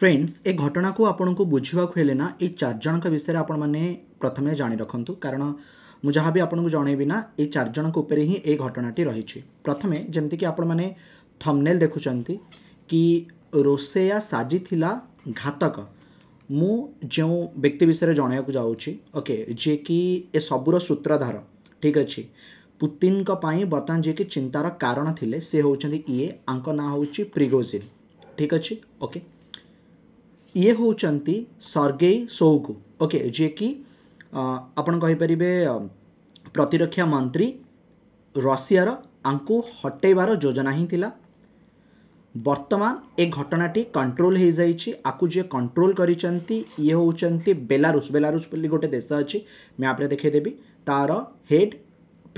friends ए घटना को आपन को बुझा ये चारज विषय आप प्रथम जाणि रखु कारण मुझे आपको जनइबी ना ये चारज ही घटनाटी रही प्रथम जमीक आपने थमनेल देखुं कि रोसेया साजि घातक मु जो व्यक्ति विषय जनवाक जाऊँगी ओके जी कि सबुर सूत्रधार ठीक अच्छे पुतिन बर्तमान जी कि चिंतार कारण थे सी होती ये आंक ना प्रिगोजिन ठीक अच्छे ओके ଇଏ ହେଉଛନ୍ତି ସର୍ଗେଇ ସୋଗୁ ଓକେ ଯିଏକି ଆପଣ କହିପାରିବେ ପ୍ରତିରକ୍ଷା ମନ୍ତ୍ରୀ ରଷିଆର ଆଙ୍କୁ ହଟେଇବାର ଯୋଜନା ହିଁ ଥିଲା ବର୍ତ୍ତମାନ ଏ ଘଟଣାଟି କଣ୍ଟ୍ରୋଲ ହୋଇଯାଇଛି ଆକୁ ଯିଏ କଣ୍ଟ୍ରୋଲ କରିଛନ୍ତି ଇଏ ହେଉଛନ୍ତି ବେଲାରୁସ୍ ବେଲାରୁସ୍ ବୋଲି ଗୋଟେ ଦେଶ ଅଛି ମ୍ୟାପ୍ରେ ଦେଖେଇଦେବି ତା'ର ହେଡ୍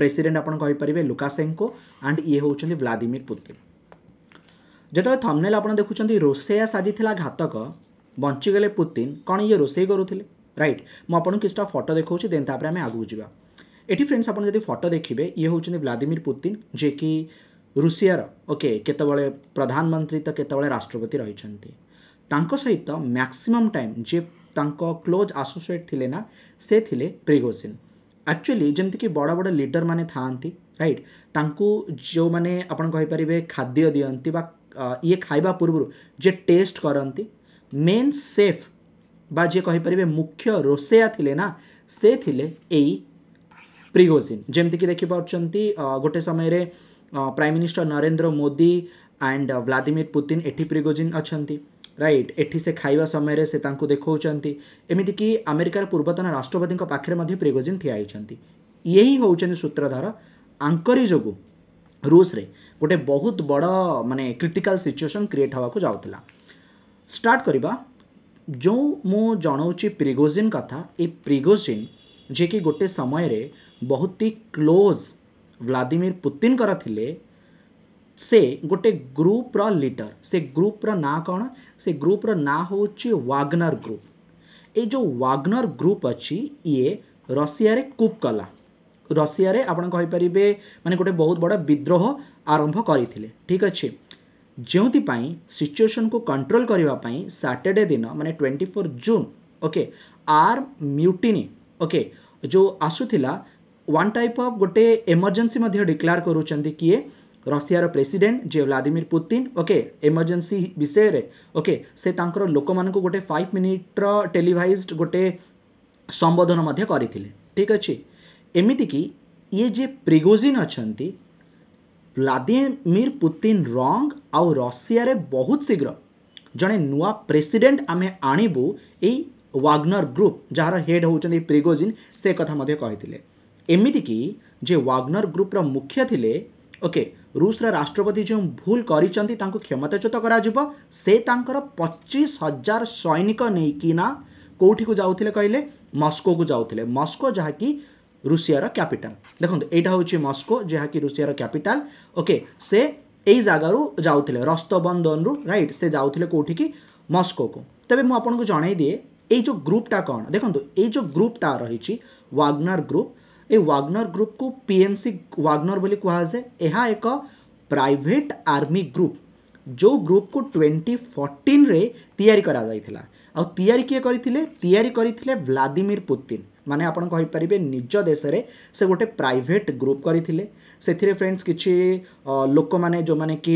ପ୍ରେସିଡେଣ୍ଟ ଆପଣ କହିପାରିବେ ଲୁକାସେଙ୍କୋ ଆଣ୍ଡ ଇଏ ହେଉଛନ୍ତି ଭ୍ଲାଦିମିର ପୁତିନ୍ ଯେତେବେଳେ ଥମ୍ନେଲ୍ ଆପଣ ଦେଖୁଛନ୍ତି ରୋଷେୟା ସାଜିଥିଲା ଘାତକ ବଞ୍ଚିଗଲେ ପୁତିନ କ'ଣ ଇଏ ରୋଷେଇ କରୁଥିଲେ ରାଇଟ୍ ମୁଁ ଆପଣଙ୍କୁ କିଛିଟା ଫଟୋ ଦେଖାଉଛି ଦେନ୍ ତାପରେ ଆମେ ଆଗକୁ ଯିବା ଏଠି ଫ୍ରେଣ୍ଡସ୍ ଆପଣ ଯଦି ଫଟୋ ଦେଖିବେ ଇଏ ହେଉଛନ୍ତି ଭ୍ଲାଦିମିର ପୁତିନ ଯିଏକି ରୁଷିଆର ଓକେ କେତେବେଳେ ପ୍ରଧାନମନ୍ତ୍ରୀ ତ କେତେବେଳେ ରାଷ୍ଟ୍ରପତି ରହିଛନ୍ତି ତାଙ୍କ ସହିତ ମ୍ୟାକ୍ସିମମ୍ ଟାଇମ୍ ଯିଏ ତାଙ୍କ କ୍ଲୋଜ୍ ଆସୋସିଏଟ୍ ଥିଲେ ନା ସେ ଥିଲେ ପ୍ରିଗୋସିନ୍ ଆକ୍ଚୁଆଲି ଯେମିତିକି ବଡ଼ ବଡ଼ ଲିଡର୍ମାନେ ଥାଆନ୍ତି ରାଇଟ୍ ତାଙ୍କୁ ଯେଉଁମାନେ ଆପଣ କହିପାରିବେ ଖାଦ୍ୟ ଦିଅନ୍ତି ବା ଇଏ ଖାଇବା ପୂର୍ବରୁ ଯିଏ ଟେଷ୍ଟ କରନ୍ତି मेन सेफ बाहर मुख्य रोसेया थिले ना से थिले प्रिगोजिन जमीक देखिपुट गोटे समय रे prime minister Narendra Modi and Vladimir Putin एटी प्रिगोजिन अच्छा राइट right, से खाइबा समय रे से देखा एमती कि आमेरिकार पूर्वतन राष्ट्रपति पाखे प्रिगोजिन ठियाई यही हूँ सूत्रधार आंकरी जो रूस रे गोटे बहुत बड़ मानने क्रिटिकल सिचुएशन क्रिएट हवाक जाऊला ଷ୍ଟାର୍ଟ କରିବା ଯେଉଁ ମୁଁ ଜଣାଉଛି ପ୍ରିଗୋଜିନ୍ କଥା ଏ ପ୍ରିଗୋଜିନ୍ ଯିଏକି ଗୋଟେ ସମୟରେ ବହୁତ ହି କ୍ଲୋଜ୍ ଭ୍ଲାଦିମିର୍ ପୁତିନଙ୍କର ଥିଲେ ସେ ଗୋଟେ ଗ୍ରୁପ୍ର ଲିଡର ସେ ଗ୍ରୁପ୍ର ନାଁ କ'ଣ ସେ ଗ୍ରୁପ୍ର ନାଁ ହେଉଛି ୱାଗ୍ନର ଗ୍ରୁପ୍ ଏଇ ଯେଉଁ ୱାଗ୍ନର ଗ୍ରୁପ୍ ଅଛି ଇଏ ରଷିଆରେ କୁପ୍ କଲା ରଷିଆରେ ଆପଣ କହିପାରିବେ ମାନେ ଗୋଟେ ବହୁତ ବଡ଼ ବିଦ୍ରୋହ ଆରମ୍ଭ କରିଥିଲେ ଠିକ୍ ଅଛି ଯେଉଁଥିପାଇଁ ସିଚୁଏସନ୍କୁ କଣ୍ଟ୍ରୋଲ୍ କରିବା ପାଇଁ ସାଟର୍ଡ଼େ ଦିନ ମାନେ ଟ୍ୱେଣ୍ଟି ଫୋର୍ ଜୁନ୍ ଓକେ ଆର୍ ମ୍ୟୁଟିନି ଓକେ ଯେଉଁ ଆସୁଥିଲା ୱାନ୍ ଟାଇପ୍ ଅଫ୍ ଗୋଟେ ଏମର୍ଜେନ୍ସି ମଧ୍ୟ ଡିକ୍ଲାର କରୁଛନ୍ତି କିଏ ରଷିଆର ପ୍ରେସିଡେଣ୍ଟ ଯିଏ ଭ୍ଲାଦିମିର ପୁତିନ୍ ଓକେ ଏମର୍ଜେନ୍ସି ବିଷୟରେ ଓକେ ସେ ତାଙ୍କର ଲୋକମାନଙ୍କୁ ଗୋଟେ ଫାଇଭ୍ ମିନିଟ୍ର ଟେଲିଭାଇଜ୍ଡ ଗୋଟେ ସମ୍ବୋଧନ ମଧ୍ୟ କରିଥିଲେ ଠିକ୍ ଅଛି ଏମିତିକି ଇଏ ଯିଏ ପ୍ରିଗୋଜିନ୍ ଅଛନ୍ତି ଭ୍ଲାଦିମିର୍ ପୁତିନ୍ ରଙ୍ଗ ଆଉ ରଷିଆରେ ବହୁତ ଶୀଘ୍ର ଜଣେ ନୂଆ ପ୍ରେସିଡେଣ୍ଟ ଆମେ ଆଣିବୁ ଏଇ ୱାଗ୍ନର ଗ୍ରୁପ୍ ଯାହାର ହେଡ୍ ହେଉଛନ୍ତି ପ୍ରିଗୋଜିନ୍ ସେ କଥା ମଧ୍ୟ କହିଥିଲେ ଏମିତିକି ଯେ ୱାଗ୍ନର ଗ୍ରୁପ୍ର ମୁଖ୍ୟ ଥିଲେ ଓକେ ରୁଷର ରାଷ୍ଟ୍ରପତି ଯେଉଁ ଭୁଲ କରିଛନ୍ତି ତାଙ୍କୁ କ୍ଷମତାଚ୍ୟୁତ କରାଯିବ ସେ ତାଙ୍କର ପଚିଶ ହଜାର ସୈନିକ ନେଇକିନା କେଉଁଠିକୁ ଯାଉଥିଲେ କହିଲେ ମସ୍କୋକୁ ଯାଉଥିଲେ ମସ୍କୋ ଯାହାକି ରୁଷିଆର କ୍ୟାପିଟାଲ ଦେଖନ୍ତୁ ଏଇଟା ହେଉଛି ମସ୍କୋ ଯାହାକି ରୁଷିଆର କ୍ୟାପିଟାଲ ଓକେ ସେ ଏଇ ଜାଗାରୁ ଯାଉଥିଲେ ରସ୍ତବନ୍ଦନରୁ ରାଇଟ୍ ସେ ଯାଉଥିଲେ କେଉଁଠିକି ମସ୍କୋକୁ ତେବେ ମୁଁ ଆପଣଙ୍କୁ ଜଣାଇ ଦିଏ ଏଇ ଯେଉଁ ଗ୍ରୁପ୍ଟା କ'ଣ ଦେଖନ୍ତୁ ଏଇ ଯେଉଁ ଗ୍ରୁପ୍ଟା ରହିଛି ୱାଗ୍ନର ଗ୍ରୁପ୍ ଏଇ ୱାଗ୍ନର ଗ୍ରୁପ୍କୁ ପି ଏମ୍ ସି ୱାଗ୍ନର ବୋଲି କୁହାଯାଏ ଏହା ଏକ ପ୍ରାଇଭେଟ୍ ଆର୍ମି ଗ୍ରୁପ୍ ଯେଉଁ ଗ୍ରୁପ୍କୁ ଟ୍ୱେଣ୍ଟି ଫର୍ଟିନ୍ରେ ତିଆରି କରାଯାଇଥିଲା ଆଉ ତିଆରି କିଏ କରିଥିଲେ ତିଆରି କରିଥିଲେ ଭ୍ଲାଦିମିର ପୁତିନ୍ ମାନେ ଆପଣ କହିପାରିବେ ନିଜ ଦେଶରେ ସେ ଗୋଟେ ପ୍ରାଇଭେଟ୍ ଗ୍ରୁପ୍ କରିଥିଲେ ସେଥିରେ ଫ୍ରେଣ୍ଡସ୍ କିଛି ଲୋକମାନେ ଯେଉଁମାନେ କି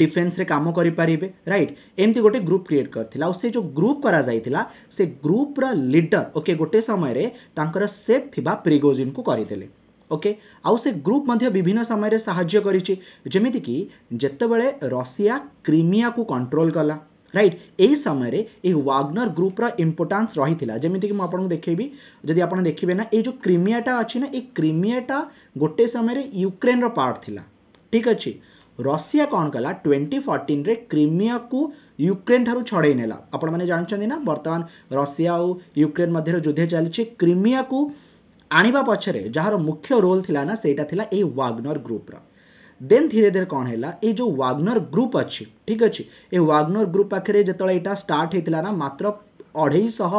ଡିଫେନ୍ସରେ କାମ କରିପାରିବେ ରାଇଟ୍ ଏମିତି ଗୋଟେ ଗ୍ରୁପ୍ କ୍ରିଏଟ୍ କରିଥିଲା ଆଉ ସେ ଯେଉଁ ଗ୍ରୁପ୍ କରାଯାଇଥିଲା ସେ ଗ୍ରୁପ୍ର ଲିଡର୍ ଓକେ ଗୋଟେ ସମୟରେ ତାଙ୍କର ସେଫ୍ ଥିବା ପ୍ରିଗୋଜିନ୍କୁ କରିଥିଲେ ଓକେ ଆଉ ସେ ଗ୍ରୁପ୍ ମଧ୍ୟ ବିଭିନ୍ନ ସମୟରେ ସାହାଯ୍ୟ କରିଛି ଯେମିତିକି ଯେତେବେଳେ ରଷିଆ କ୍ରିମିଆକୁ କଣ୍ଟ୍ରୋଲ୍ କଲା রাইট এই সময় এই ওয়াগনর গ্রুপর ইম্পর্টান্স রয়েছে যেমিকি মু আপনার দেখেবি যদি আপনার দেখবে না এই যে ক্রিমিয়াটা অছি না এই ক্রিমিয়াটা গোটে সময় ইউক্রেনর পার্ট লা ঠিক আছে ରଷିଆ କ'ଣ କଲା ଟ୍ୱେଣ୍ଟି ଫର୍ଟିନ୍ରେ କ୍ରିମିଆକୁ ୟୁକ୍ରେନ୍ ଠାରୁ ଛଡ଼େଇ ନେଲା ଆପଣମାନେ ଜାଣିଛନ୍ତି ନା ବର୍ତ୍ତମାନ ରଷିଆ ଆଉ ୟୁକ୍ରେନ୍ ମଧ୍ୟରେ ଯୁଦ୍ଧ ଚାଲିଛି କ୍ରିମିଆକୁ ଆଣିବା ପଛରେ ଯାହାର ମୁଖ୍ୟ ରୋଲ୍ ଥିଲା ନା ସେଇଟା ଥିଲା ଏଇ ୱାଗ୍ନର ଗ୍ରୁପ୍ର ଦେନ୍ ଧୀରେ ଧୀରେ କ'ଣ ହେଲା ଏଇ ଯେଉଁ ୱାଗ୍ନର ଗ୍ରୁପ୍ ଅଛି ଠିକ୍ ଅଛି ଏ ୱାଗ୍ନର ଗ୍ରୁପ୍ ପାଖରେ ଯେତେବେଳେ ଏଇଟା ଷ୍ଟାର୍ଟ ହେଇଥିଲା ନା ମାତ୍ର ଅଢ଼େଇଶହ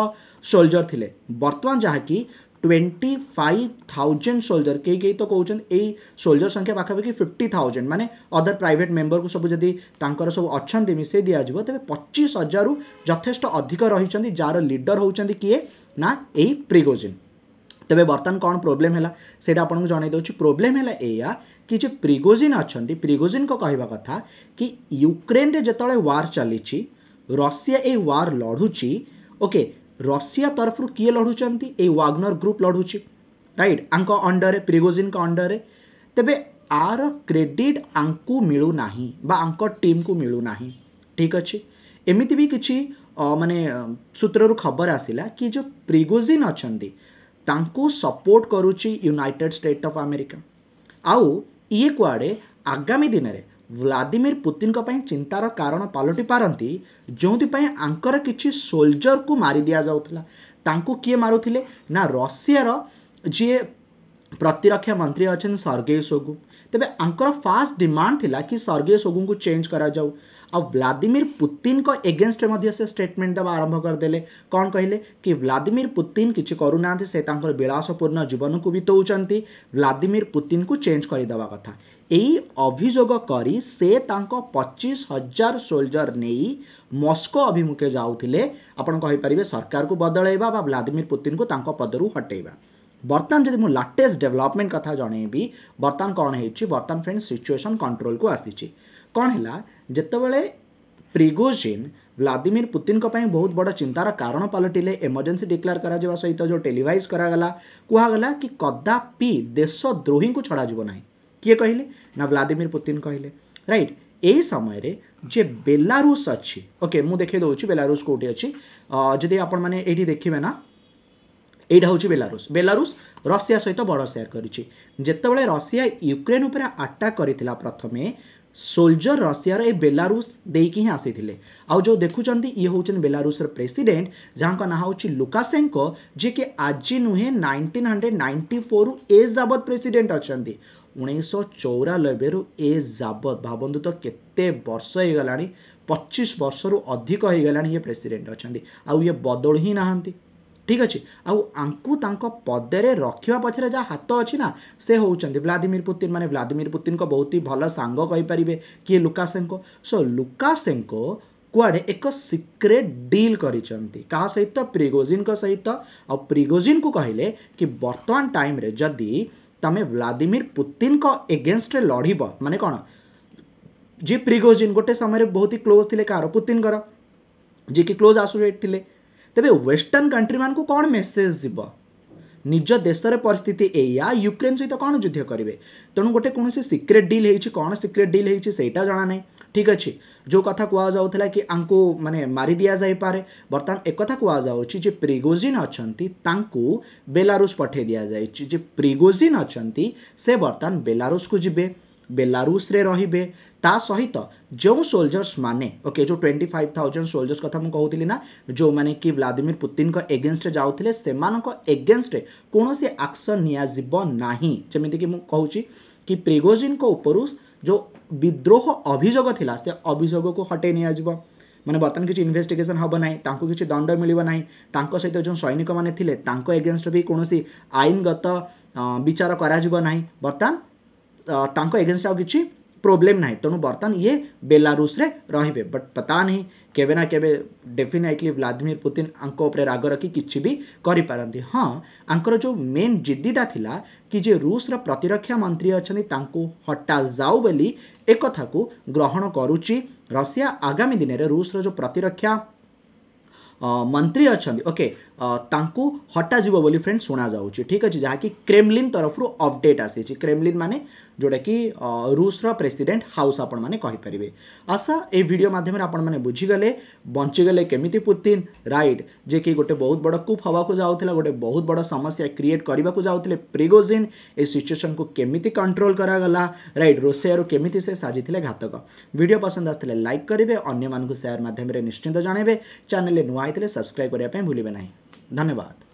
ସୋଲଜର ଥିଲେ ବର୍ତ୍ତମାନ ଯାହାକି ଟ୍ୱେଣ୍ଟି ଫାଇଭ୍ ଥାଉଜେଣ୍ଡ ସୋଲଜର କେହି କେହି ତ କହୁଛନ୍ତି ଏଇ ସୋଲଜର ସଂଖ୍ୟା ପାଖାପାଖି ଫିଫ୍ଟି ଥାଉଜେଣ୍ଡ ମାନେ ଅଦର ପ୍ରାଇଭେଟ୍ ମେମ୍ବରକୁ ସବୁ ଯଦି ତାଙ୍କର ସବୁ ଅଛନ୍ତି ମିଶାଇ ଦିଆଯିବ ତେବେ ପଚିଶ ହଜାରରୁ ଯଥେଷ୍ଟ ଅଧିକ ରହିଛନ୍ତି ଯାହାର ଲିଡର ହେଉଛନ୍ତି କିଏ ନା ଏଇ ପ୍ରିଗୋଜିନ୍ तेज बर्तमान कौन प्रोब्लेम है जनईद प्रोब्लेम है कि जे प्रिगोजिन अच्छा प्रिगोजिन को कहवा कथ कि युक्रेन जिते वार चली रशिया वार लड़ू ओके रशिया तरफ किए लड़ुं ये वाग्नर ग्रुप लड़ुच्छी रईट आंडर प्रिगोजिन अंडर तेज आर क्रेडिट आंकु मिलूना टीम को मिलूना ठीक अच्छे एमती भी कि मानने सूत्र खबर आसला कि जो प्रिगोजिन अच्छा ତାଙ୍କୁ ସପୋର୍ଟ କରୁଛି ୟୁନାଇଟେଡ଼ ଷ୍ଟେଟ୍ ଅଫ୍ ଆମେରିକା ଆଉ ଇଏ କୁଆଡ଼େ ଆଗାମୀ ଦିନରେ ଭ୍ଲାଦିମିର ପୁତିନଙ୍କ ପାଇଁ ଚିନ୍ତାର କାରଣ ପାଲଟି ପାରନ୍ତି ଯେଉଁଥିପାଇଁ ଆଙ୍କର କିଛି ସୋଲଜରକୁ ମାରି ଦିଆଯାଉଥିଲା ତାଙ୍କୁ କିଏ ମାରୁଥିଲେ ନା ରଷିଆର ଯିଏ ପ୍ରତିରକ୍ଷା ମନ୍ତ୍ରୀ ଅଛନ୍ତି ସର୍ଗେଇ ସୋଗୁ ତେବେ ଆଙ୍କର ଫାଷ୍ଟ ଡିମାଣ୍ଡ ଥିଲା କି ସର୍ଗେଇ ସୋଗୁଙ୍କୁ ଚେଞ୍ଜ କରାଯାଉ आ्लादिमीर पुतिन को एगेन्स्ट से स्टेटमेंट देवा आरंभ करदे कौन कहले कि व्लादिमीर पुतिन किसी करूना से विलासपूर्ण जीवन को बीतौं व्लादिमिर पुतिन को चेंज करदे कथा यही अभोग कर पचीस हजार सोल्जर नहीं मस्को अभिमुखे जाऊे आपंपर सरकार को बदल व्लादिमीर पुतिन को पदर हटेबा बर्तमान जब लाटेस्ट डेवलपमेंट कथ जनबी बर्तमान कौन हो बर्तमान फ्रेंड सिचुएसन कंट्रोल को आसी କ'ଣ ହେଲା ଯେତେବେଳେ ପ୍ରିଗୋଜିନ୍ ଭ୍ଲାଦିମିର ପୁତିନଙ୍କ ପାଇଁ ବହୁତ ବଡ଼ ଚିନ୍ତାର କାରଣ ପାଲଟିଲେ ଏମର୍ଜେନ୍ସି ଡିକ୍ଲେୟାର କରାଯିବା ସହିତ ଯେଉଁ ଟେଲିଭାଇଜ୍ କରାଗଲା କୁହାଗଲା କି କଦାପି ଦେଶଦ୍ରୋହୀଙ୍କୁ ଛଡ଼ାଯିବ ନାହିଁ କିଏ କହିଲେ ନା ଭ୍ଲାଦିମିର ପୁତିନ କହିଲେ ରାଇଟ୍ ଏହି ସମୟରେ ଯେ ବେଲାରୁଷ ଅଛି ଓକେ ମୁଁ ଦେଖାଇ ଦେଉଛି ବେଲାରୁଷ କେଉଁଠି ଅଛି ଯଦି ଆପଣମାନେ ଏଇଠି ଦେଖିବେ ନା ଏଇଟା ହେଉଛି ବେଲାରୁଷ ବେଲାରୁଷ ରଷିଆ ସହିତ ବର୍ଡ଼ର ସେୟାର କରିଛି ଯେତେବେଳେ ରଷିଆ ୟୁକ୍ରେନ୍ ଉପରେ ଆଟାକ୍ କରିଥିଲା ପ୍ରଥମେ ସୋଲଜର ରଷିଆର ଏ ବେଲାରୁଷ ଦେଇକି ହିଁ ଆସିଥିଲେ ଆଉ ଯେଉଁ ଦେଖୁଛନ୍ତି ଇଏ ହେଉଛନ୍ତି ବେଲାରୁଷର ପ୍ରେସିଡେଣ୍ଟ ଯାହାଙ୍କ ନାଁ ହେଉଛି ଲୁକାସେଙ୍କ ଯିଏକି ଆଜି ନୁହେଁ ନାଇଣ୍ଟିନ୍ ହଣ୍ଡ୍ରେଡ଼ ନାଇଣ୍ଟି ଫୋର୍ରୁ ଏ ଯାବତ ପ୍ରେସିଡେଣ୍ଟ ଅଛନ୍ତି ଉଣେଇଶହ ଚଉରାନବେରୁ ଏ ଯାବତ ଭାବନ୍ତୁ ତ କେତେ ବର୍ଷ ହେଇଗଲାଣି ପଚିଶ ବର୍ଷରୁ ଅଧିକ ହେଇଗଲାଣି ଇଏ ପ୍ରେସିଡେଣ୍ଟ ଅଛନ୍ତି ଆଉ ଇଏ ବଦଳୁ ହିଁ ନାହାନ୍ତି ठीक अच्छे आंकड़ा पदर रखा पचर जहाँ हाथ अच्छी ना से होती व्लादिमिर पुतिन मैंने व्लादिमिर पुतिन को बहुत ही भल सांग किए लुकासे सो so, लुकासे कड़े एक सिक्रेट डील कर सहित प्रिगोजिन सहित आ प्रिगोजिन को कहले कि बर्तमान टाइम जदि तुम व्लादिमिर पुतिन को एगेन्स्ट लड़ब मानने कौन जी प्रिगोजिन गोटे समय बहुत ही क्लोज थे कह पुतिन जी कि क्लोज आसोसीएट थी तेरे वेस्टर्न कंट्री मान को कौन मेसेज जीव निज देश पिस्थित या युक्रेन सहित कौन युद्ध करेंगे तेणु गोटे कौन से सिक्रेट डिल होती कौन सिक्रेट डिल होटा जाना ना ठीक अच्छे जो कथ कहला कि आपको मानने मारी दि जापे बर्तमान एक कहुच्छे प्रिगोजिन अच्छा बेलारुस पठे दि जाए जे प्रिगोजिन अच्छा से बर्तमान बेलारुस को जी बेलारूस रे सहित जो सोल्जर्स माने ओके जो 25,000 फाइव थाउजेंड सोल्जर्स कथ ना जो मैंने कि व्लादिमीर पुतिन को एगेन्स्ट जाते से एगेन्स्ट कौन से आक्शन निमिक कि, कि प्रिगोजिन जो विद्रोह अभिजोग था से अभिजोग को हटे निजी मैंने बर्तन किसी इनभेस्टिगेसन हम ना कि दंड मिलना सहित जो सैनिक मैंने एगेन्स्ट भी कौन सी आईनगत विचार करतान ତାଙ୍କ ଏଗେନଷ୍ଟ ଆଉ କିଛି ପ୍ରୋବ୍ଲେମ୍ ନାହିଁ ତେଣୁ ବର୍ତ୍ତମାନ ଇଏ ବେଲାରୁସରେ ରହିବେ ବଟ୍ ପତା ନାହିଁ କେବେ ନା କେବେ ଡେଫିନାଇଟଲି ଭ୍ଲାଦିମିର ପୁତିନ ଆଙ୍କ ଉପରେ ରାଗ ରଖି କିଛି ବି କରିପାରନ୍ତି ହଁ ଆଙ୍କର ଯେଉଁ ମେନ୍ ଜିଦିଟା ଥିଲା କି ଯେ ରୁଷର ପ୍ରତିରକ୍ଷା ମନ୍ତ୍ରୀ ଅଛନ୍ତି ତାଙ୍କୁ ହଟାଯାଉ ବୋଲି ଏକଥାକୁ ଗ୍ରହଣ କରୁଛି ରଷିଆ ଆଗାମୀ ଦିନରେ ରୁଷର ଯେଉଁ ପ୍ରତିରକ୍ଷା ମନ୍ତ୍ରୀ ଅଛନ୍ତି ଓକେ ତାଙ୍କୁ ହଟାଯିବ ବୋଲି ଫ୍ରେଣ୍ଡ ଶୁଣାଯାଉଛି ଠିକ୍ ଅଛି ଯାହାକି କ୍ରେମଲିନ୍ ତରଫରୁ ଅପଡେଟ୍ ଆସିଛି କ୍ରେମଲିନ୍ ମାନେ ଯେଉଁଟାକି ରୁଷର ପ୍ରେସିଡେଣ୍ଟ ହାଉସ୍ ଆପଣମାନେ କହିପାରିବେ ଆଶା ଏହି ଭିଡ଼ିଓ ମାଧ୍ୟମରେ ଆପଣମାନେ ବୁଝିଗଲେ ବଞ୍ଚିଗଲେ କେମିତି ପୁତିନ୍ ରାଇଟ୍ ଯେ କି ଗୋଟେ ବହୁତ ବଡ଼ କୁପ୍ ହେବାକୁ ଯାଉଥିଲା ଗୋଟେ ବହୁତ ବଡ଼ ସମସ୍ୟା କ୍ରିଏଟ୍ କରିବାକୁ ଯାଉଥିଲେ ପ୍ରିଗୋଜିନ୍ ଏ ସିଚୁଏସନ୍କୁ କେମିତି କଣ୍ଟ୍ରୋଲ୍ କରାଗଲା ରାଇଟ୍ ରୋଷିଆରୁ କେମିତି ସେ ସାଜିଥିଲେ ଘାତକ ଭିଡ଼ିଓ ପସନ୍ଦ ଆସିଥିଲେ ଲାଇକ୍ କରିବେ ଅନ୍ୟମାନଙ୍କୁ ସେୟାର ମାଧ୍ୟମରେ ନିଶ୍ଚିନ୍ତ ଜଣାଇବେ ଚ୍ୟାନେଲରେ ନୂଆ आई सब्सक्राइब करने भूलना धन्यवाद